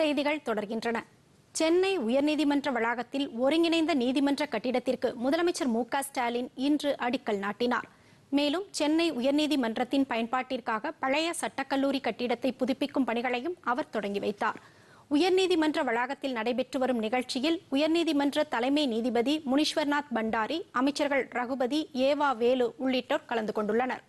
செய்திகள் தொடர்கின்றன சென்னை உயர்நீதிமன்ற வளாகத்தில் ஒருங்கிணைந்த நீதிமன்ற கட்டிடத்திற்கு முதலமைச்சர் மு ஸ்டாலின் இன்று அடிக்கல் நாட்டினார் மேலும் சென்னை உயர்நீதிமன்றத்தின் பயன்பாட்டிற்காக பழைய சட்டக்கல்லூரி கட்டிடத்தை புதுப்பிக்கும் பணிகளையும் அவர் தொடங்கி வைத்தார் உயர்நீதிமன்ற வளாகத்தில் நடைபெற்று வரும் நிகழ்ச்சியில் உயர்நீதிமன்ற தலைமை நீதிபதி முனீஸ்வர்நாத் பண்டாரி அமைச்சர்கள் ரகுபதி ஏவா வேலு உள்ளிட்டோர் கலந்து கொண்டுள்ளனர்